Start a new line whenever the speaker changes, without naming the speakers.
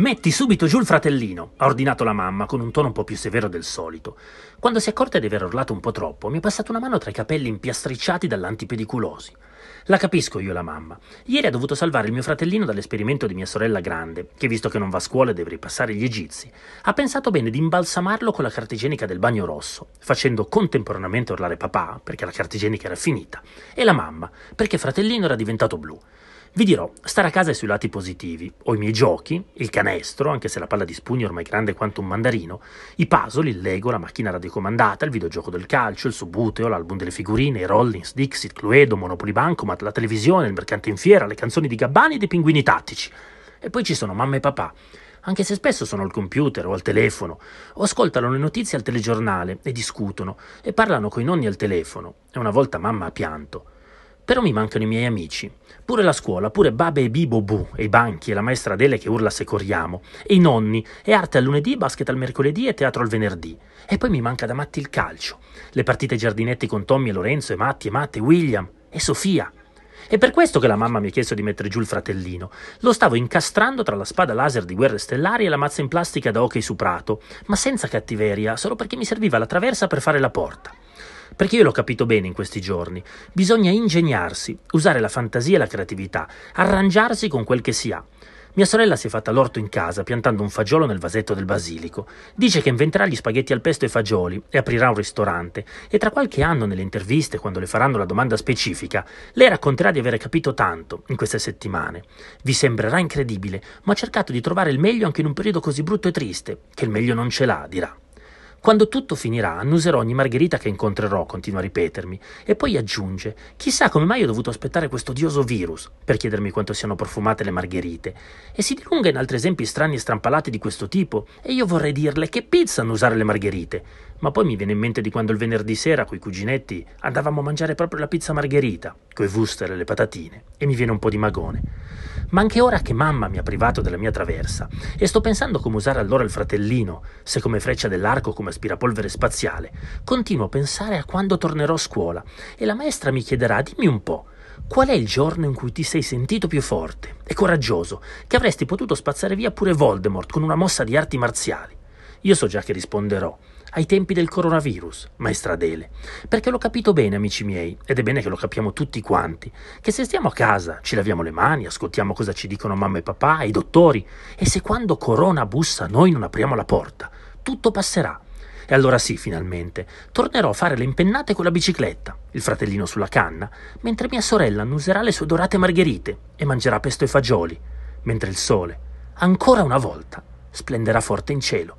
Metti subito giù il fratellino, ha ordinato la mamma con un tono un po' più severo del solito. Quando si è accorta di aver urlato un po' troppo, mi ha passato una mano tra i capelli impiastricciati dall'antipediculosi. La capisco io la mamma. Ieri ha dovuto salvare il mio fratellino dall'esperimento di mia sorella grande, che visto che non va a scuola e deve ripassare gli egizi, ha pensato bene di imbalsamarlo con la carta igienica del bagno rosso, facendo contemporaneamente urlare papà, perché la carta igienica era finita, e la mamma, perché fratellino era diventato blu. Vi dirò, stare a casa è sui lati positivi. Ho i miei giochi, il canestro, anche se la palla di spugna è ormai grande quanto un mandarino, i puzzle, il Lego, la macchina radiocomandata, il videogioco del calcio, il subuteo, l'album delle figurine, i Rollins, Dixit, Cluedo, Monopoli Bancomat, la televisione, il mercante in fiera, le canzoni di Gabbani e dei pinguini tattici. E poi ci sono mamma e papà anche se spesso sono al computer o al telefono, o ascoltano le notizie al telegiornale e discutono e parlano coi nonni al telefono, e una volta mamma ha pianto. Però mi mancano i miei amici, pure la scuola, pure Babe e Bibo Bu, e i banchi, e la maestra Adele che urla se corriamo, e i nonni, e arte al lunedì, basket al mercoledì e teatro al venerdì. E poi mi manca da matti il calcio, le partite giardinetti con Tommy e Lorenzo, e Matti e Matte, e William, e Sofia. È per questo che la mamma mi ha chiesto di mettere giù il fratellino. Lo stavo incastrando tra la spada laser di guerre stellari e la mazza in plastica da hockey su prato, ma senza cattiveria, solo perché mi serviva la traversa per fare la porta. Perché io l'ho capito bene in questi giorni. Bisogna ingegnarsi, usare la fantasia e la creatività, arrangiarsi con quel che si ha. Mia sorella si è fatta l'orto in casa piantando un fagiolo nel vasetto del basilico. Dice che inventerà gli spaghetti al pesto e fagioli e aprirà un ristorante. E tra qualche anno, nelle interviste, quando le faranno la domanda specifica, lei racconterà di aver capito tanto in queste settimane. Vi sembrerà incredibile, ma ha cercato di trovare il meglio anche in un periodo così brutto e triste, che il meglio non ce l'ha, dirà. Quando tutto finirà, annuserò ogni margherita che incontrerò, continua a ripetermi, e poi aggiunge: Chissà come mai ho dovuto aspettare questo odioso virus per chiedermi quanto siano profumate le margherite. E si dilunga in altri esempi strani e strampalati di questo tipo, e io vorrei dirle che pizza annusare le margherite. Ma poi mi viene in mente di quando il venerdì sera, coi cuginetti, andavamo a mangiare proprio la pizza margherita, coi wuster e le patatine, e mi viene un po' di magone. Ma anche ora che mamma mi ha privato della mia traversa, e sto pensando come usare allora il fratellino, se come freccia dell'arco, come aspirapolvere spaziale, continuo a pensare a quando tornerò a scuola e la maestra mi chiederà dimmi un po', qual è il giorno in cui ti sei sentito più forte e coraggioso, che avresti potuto spazzare via pure Voldemort con una mossa di arti marziali? Io so già che risponderò ai tempi del coronavirus, maestra Adele, perché l'ho capito bene, amici miei, ed è bene che lo capiamo tutti quanti, che se stiamo a casa, ci laviamo le mani, ascoltiamo cosa ci dicono mamma e papà, i dottori, e se quando corona bussa noi non apriamo la porta, tutto passerà. E allora sì, finalmente, tornerò a fare le impennate con la bicicletta, il fratellino sulla canna, mentre mia sorella annuserà le sue dorate margherite e mangerà pesto e fagioli, mentre il sole, ancora una volta, splenderà forte in cielo.